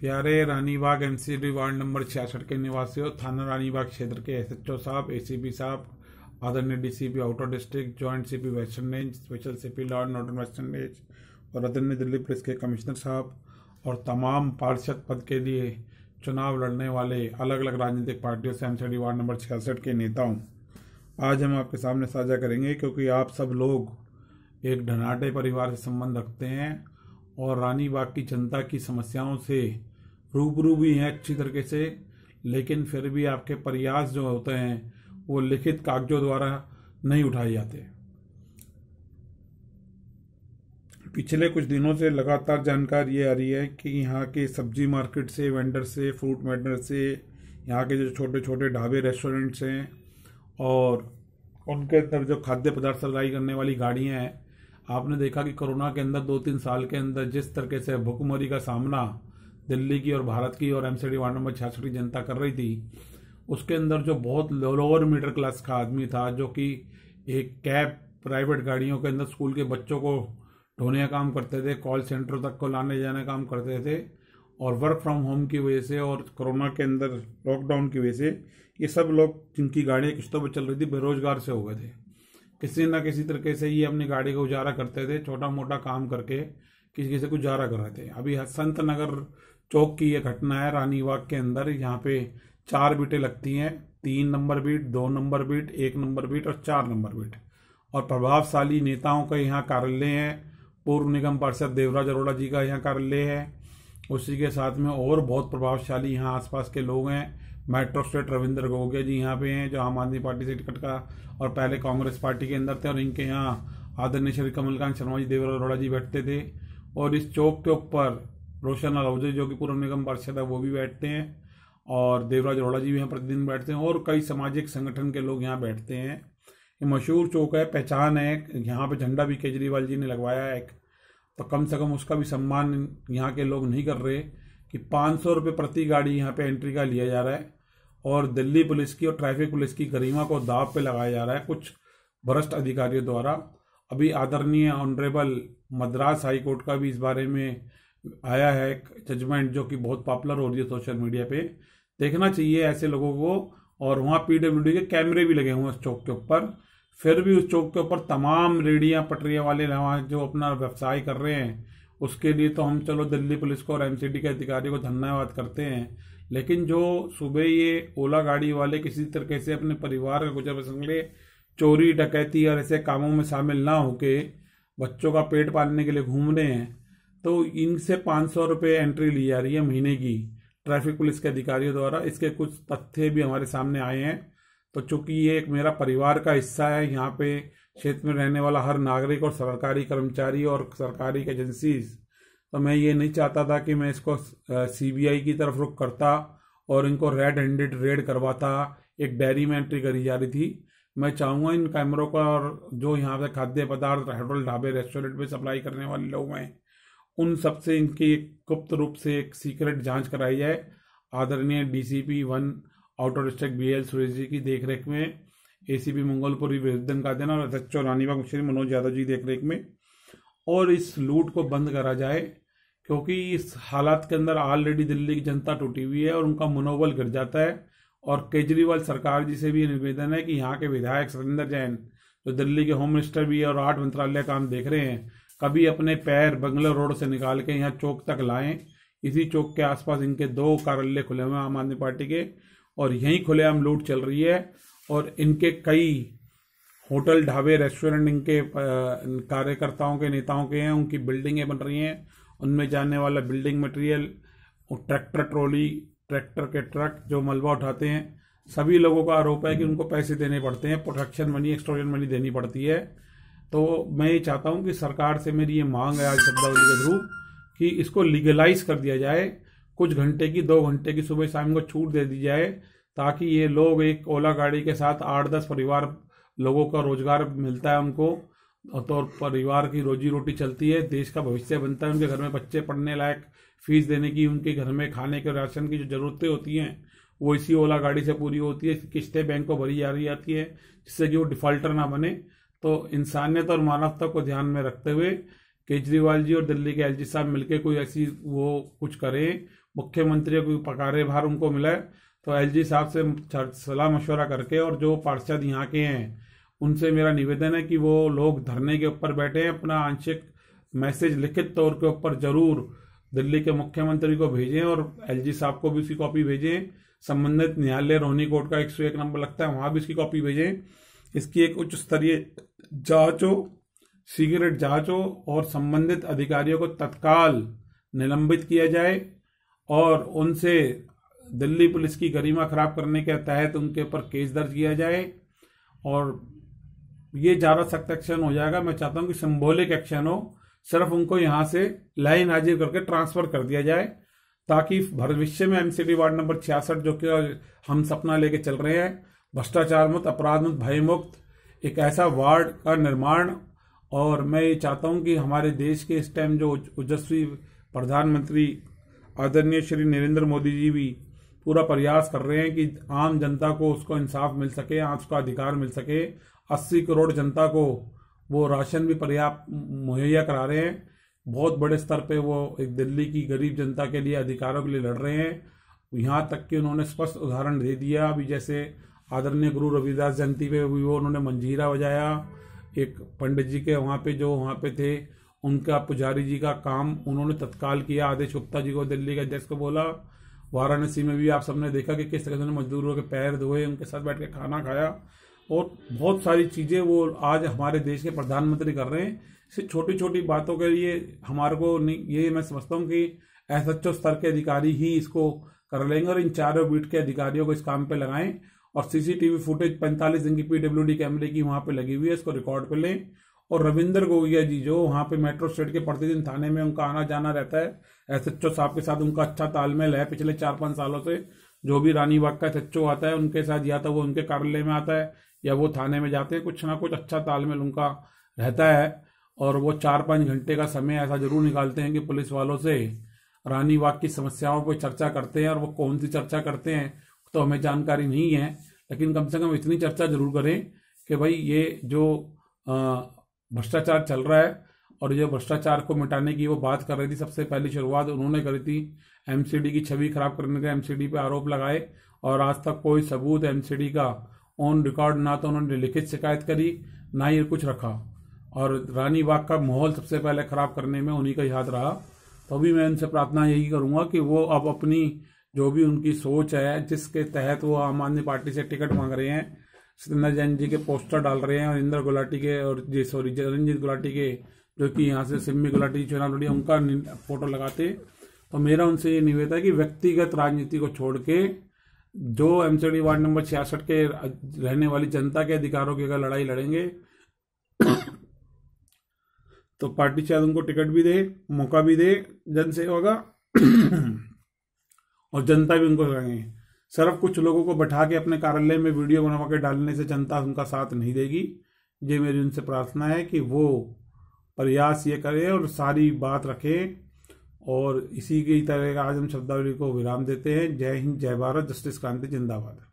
प्यारे Ranibagh NCD ward number छियासठ के निवासी और थाना रानीबाग क्षेत्र के एसएचओ साहब एसीबी साहब आदरणीय DCP outer district joint CP western range special CP lord northern western range और आदरणीय दिल्ली पुलिस के कमिश्नर साहब और तमाम पार्षद पद के लिए चुनाव लड़ने वाले अलग अलग राजनीतिक पार्टियों से डी वार्ड नंबर छियासठ के नेताओं आज हम आपके सामने साझा करेंगे क्योंकि आप सब लोग एक ढनाटे परिवार से संबंध रखते हैं और रानीबाग की जनता की समस्याओं से रूबरू भी हैं अच्छी तरीके से लेकिन फिर भी आपके प्रयास जो होते हैं वो लिखित कागजों द्वारा नहीं उठाए जाते पिछले कुछ दिनों से लगातार जानकारी ये आ रही है कि यहाँ के सब्जी मार्केट से वेंडर से फ्रूट वेंडर से यहाँ के जो छोटे छोटे ढाबे रेस्टोरेंट्स हैं और उनके अंदर जो खाद्य पदार्थ सप्लाई करने वाली गाड़ियाँ हैं आपने देखा कि कोरोना के अंदर दो तीन साल के अंदर जिस तरीके से भुखमरी का सामना दिल्ली की और भारत की और एमसीडी वार्ड नंबर छियासठ की जनता कर रही थी उसके अंदर जो बहुत लोअर मिडिल क्लास का आदमी था जो कि एक कैब प्राइवेट गाड़ियों के अंदर स्कूल के बच्चों को ढोने का काम करते थे कॉल सेंटर तक को लाने जाने काम करते थे और वर्क फ्रॉम होम की वजह से और कोरोना के अंदर लॉकडाउन की वजह से ये सब लोग जिनकी गाड़ियाँ किस्तों पर चल रही थी बेरोजगार से हो गए थे किसी ना किसी तरीके से ये अपनी गाड़ी का गुजारा करते थे छोटा मोटा काम करके किसी से गुजारा कर रहे थे अभी संत नगर चौक की ये घटना है रानीबाग के अंदर यहाँ पे चार बीटें लगती हैं तीन नंबर बीट दो नंबर बीट एक नंबर बीट और चार नंबर बीट और प्रभावशाली नेताओं का यहाँ कार्यालय है पूर्व निगम पार्षद देवराज अरोड़ा जी का यहाँ कार्यालय है उसी के साथ में और बहुत प्रभावशाली यहाँ आसपास के लोग हैं मेट्रो स्टेट रविंद्र गोगे जी यहाँ पे हैं जो आम आदमी पार्टी से टिकट का और पहले कांग्रेस पार्टी के अंदर थे और इनके यहाँ आदरणीय श्री कमलकांत शर्मा जी देवराज अरोड़ा जी बैठते थे और इस चौक के ऊपर रोशन अलौजे जो कि पूर्व निगम पार्षद है वो भी बैठते हैं और देवराज अरोड़ा जी भी यहाँ प्रतिदिन बैठते हैं और कई सामाजिक संगठन के लोग यहाँ बैठते हैं ये मशहूर चौक है पहचान है यहाँ पे झंडा भी केजरीवाल जी ने लगवाया है एक तो कम से कम उसका भी सम्मान यहाँ के लोग नहीं कर रहे कि पाँच सौ रुपये प्रति गाड़ी यहाँ पे एंट्री का लिया जा रहा है और दिल्ली पुलिस की और ट्रैफिक पुलिस की गरिमा को दाव पे लगाया जा रहा है कुछ भ्रष्ट अधिकारियों द्वारा अभी आदरणीय ऑनरेबल मद्रास हाईकोर्ट का भी इस बारे में आया है जजमेंट जो कि बहुत पॉपुलर हो रही है सोशल मीडिया पे देखना चाहिए ऐसे लोगों को और वहाँ पीडब्ल्यूडी के कैमरे भी लगे हुए हैं उस चौक के ऊपर फिर भी उस चौक के ऊपर तमाम रेडियाँ पटरियाँ वाले वहाँ जो अपना व्यवसाय कर रहे हैं उसके लिए तो हम चलो दिल्ली पुलिस को और एमसीडी के अधिकारी को धन्यवाद करते हैं लेकिन जो सुबह ये ओला गाड़ी वाले किसी तरीके से अपने परिवार के गुजर बसर लिए चोरी डकैती और ऐसे कामों में शामिल ना होके बच्चों का पेट पालने के लिए घूम रहे हैं तो इनसे पाँच सौ रुपये एंट्री ली जा रही है महीने की ट्रैफिक पुलिस के अधिकारियों द्वारा इसके कुछ तथ्य भी हमारे सामने आए हैं तो चूंकि ये एक मेरा परिवार का हिस्सा है यहाँ पे क्षेत्र में रहने वाला हर नागरिक और सरकारी कर्मचारी और सरकारी एजेंसीज तो मैं ये नहीं चाहता था कि मैं इसको सीबीआई की तरफ रुख करता और इनको रेड हैंडेड रेड करवाता एक डायरी में एंट्री करी जा रही थी मैं चाहूँगा इन कैमरों का और जो यहाँ पे खाद्य पदार्थ होटल ढाबे रेस्टोरेंट में सप्लाई करने वाले लोग हैं उन सबसे इनकी गुप्त रूप से एक सीक्रेट जांच कराई जाए आदरणीय DCP one outer district B L Suresh ji की देखरेख में एसीपी मंगलपुरी का देना और अध्यक्ष एच रानीबाग श्री मनोज यादव जी की देखरेख में और इस लूट को बंद करा जाए क्योंकि इस हालात के अंदर ऑलरेडी दिल्ली की जनता टूटी हुई है और उनका मनोबल गिर जाता है और केजरीवाल सरकार जी से भी निवेदन है कि यहाँ के विधायक सुरेंद्र जैन जो दिल्ली के होम मिनिस्टर भी है और आठ मंत्रालय काम देख रहे हैं कभी अपने पैर बंगला रोड से निकाल के यहाँ चौक तक लाएं इसी चौक के आसपास इनके दो कार्यालय खुले हुए हैं आम आदमी पार्टी के और यहीं खुलेआम लूट चल रही है और इनके कई होटल ढाबे रेस्टोरेंट इनके कार्यकर्ताओं के नेताओं के हैं उनकी बिल्डिंगें बन रही हैं उनमें जाने वाला बिल्डिंग मटेरियल और ट्रैक्टर ट्रॉली ट्रैक्टर के ट्रक जो मलबा उठाते हैं सभी लोगों का आरोप है कि उनको पैसे देने पड़ते हैं प्रोटेक्शन मनी एक्सट्रोजन मनी देनी पड़ती है तो मैं चाहता हूं कि सरकार से मेरी ये मांग है आज शब्दावली के थ्रू कि इसको लीगलाइज कर दिया जाए कुछ घंटे की दो घंटे की सुबह शाम को छूट दे दी जाए ताकि ये लोग एक ओला गाड़ी के साथ आठ दस परिवार लोगों का रोजगार मिलता है उनको तो परिवार की रोजी रोटी चलती है देश का भविष्य बनता है उनके घर में बच्चे पढ़ने लायक फीस देने की उनके घर में खाने के राशन की जो ज़रूरतें होती हैं वो इसी ओला गाड़ी से पूरी होती है किस्तें बैंक को भरी जा रही आती है जिससे कि वो डिफॉल्टर ना बने तो इंसानियत और मानवता को ध्यान में रखते हुए केजरीवाल जी और दिल्ली के एलजी साहब मिलके कोई ऐसी वो कुछ करें मुख्यमंत्री को पकारे भार उनको मिला तो एलजी साहब से सलाह मशवरा करके और जो पार्षद यहाँ के हैं उनसे मेरा निवेदन है कि वो लोग धरने के ऊपर बैठे अपना आंशिक मैसेज लिखित तौर के ऊपर जरूर दिल्ली के मुख्यमंत्री को भेजें और एलजी साहब को भी उसकी कॉपी भेजें संबंधित न्यायालय रोहनी कोर्ट का एक सौ एक नंबर लगता है वहाँ भी उसकी कॉपी भेजें इसकी एक उच्च स्तरीय जांच हो सिगरेट जांच हो और संबंधित अधिकारियों को तत्काल निलंबित किया जाए और उनसे दिल्ली पुलिस की गरिमा खराब करने के तहत उनके ऊपर केस दर्ज किया जाए और ये ज़्यादा सख्त एक्शन हो जाएगा मैं चाहता हूँ कि सिम्बोलिक एक्शन हो सिर्फ उनको यहाँ से लाइन हाजिर करके ट्रांसफर कर दिया जाए ताकि भविष्य में एमसीडी वार्ड नंबर छियासठ जो कि हम सपना लेके चल रहे हैं भ्रष्टाचार मुक्त अपराध मुक्त भयमुक्त एक ऐसा वार्ड का निर्माण और मैं ये चाहता हूँ कि हमारे देश के इस टाइम जो ओजस्वी प्रधानमंत्री आदरणीय श्री नरेंद्र मोदी जी भी पूरा प्रयास कर रहे हैं कि आम जनता को उसको इंसाफ मिल सके उसका अधिकार मिल सके अस्सी करोड़ जनता को वो राशन भी पर्याप्त मुहैया करा रहे हैं बहुत बड़े स्तर पे वो एक दिल्ली की गरीब जनता के लिए अधिकारों के लिए लड़ रहे हैं यहाँ तक कि उन्होंने स्पष्ट उदाहरण दे दिया अभी जैसे आदरणीय गुरु रविदास जयंती पे भी वो उन्होंने मंजीरा बजाया एक पंडित जी के वहाँ पे जो वहाँ पे थे उनका पुजारी जी का काम उन्होंने तत्काल किया आदेश गुप्ता जी को दिल्ली के अध्यक्ष को बोला वाराणसी में भी आप सबने देखा कि किस तरह से उन्होंने मजदूरों के पैर धोए उनके साथ बैठ के खाना खाया और बहुत सारी चीज़ें वो आज हमारे देश के प्रधानमंत्री कर रहे हैं सिर्फ छोटी छोटी बातों के लिए हमारे को ये मैं समझता हूँ कि एस स्तर के अधिकारी ही इसको कर लेंगे और इन चारों बीट के अधिकारियों को इस काम पे लगाएं और सीसीटीवी फुटेज 45 दिन की पीडब्ल्यूडी कैमरे की वहां पे लगी हुई है इसको रिकॉर्ड पे लें और रविंदर गोगिया जी जो वहाँ पे मेट्रो स्टेट के प्रतिदिन थाने में उनका आना जाना रहता है एस एच ओ साहब के साथ उनका अच्छा तालमेल है पिछले चार पाँच सालों से जो भी रानी बाग का एस एच ओ आता है उनके साथ या तो वो उनके कार्यालय में आता है या वो थाने में जाते हैं कुछ ना कुछ अच्छा तालमेल उनका रहता है और वो चार पाँच घंटे का समय ऐसा जरूर निकालते हैं कि पुलिस वालों से रानी की समस्याओं पर चर्चा करते हैं और वो कौन सी चर्चा करते हैं तो हमें जानकारी नहीं है लेकिन कम से कम इतनी चर्चा जरूर करें कि भाई ये जो भ्रष्टाचार चल रहा है और जो भ्रष्टाचार को मिटाने की वो बात कर रही थी सबसे पहली शुरुआत उन्होंने करी थी एमसीडी की छवि खराब करने का एमसीडी पे आरोप लगाए और आज तक कोई सबूत एमसीडी का ऑन रिकॉर्ड ना तो उन्होंने लिखित शिकायत करी ना ही कुछ रखा और रानी बाग का माहौल सबसे पहले खराब करने में उन्हीं का याद रहा तो भी मैं उनसे प्रार्थना यही करूंगा कि वो अब अपनी जो भी उनकी सोच है जिसके तहत वो आम आदमी पार्टी से टिकट मांग रहे हैं सतेंद्र जैन जी के पोस्टर डाल रहे हैं और इंद्र गुलाटी के और जी सॉरी रंजीत गुलाटी के जो कि यहाँ से सिमी गुलाटी चुनाव लड़ी उनका फोटो लगाते तो मेरा उनसे ये निवेदन है कि व्यक्तिगत राजनीति को छोड़ के जो एम वार्ड नंबर छियासठ के रहने वाली जनता के अधिकारों की अगर लड़ाई लड़ेंगे तो पार्टी शायद उनको टिकट भी दे मौका भी दे जनसेवा का और जनता भी उनको लगाएंगे सिर्फ कुछ लोगों को बैठा के अपने कार्यालय में वीडियो बनवा के डालने से जनता उनका साथ नहीं देगी ये मेरी उनसे प्रार्थना है कि वो प्रयास ये करें और सारी बात रखें और इसी की तरह आज हम शब्दावली को विराम देते हैं जय हिंद जय भारत जस्टिस क्रांति जिंदाबाद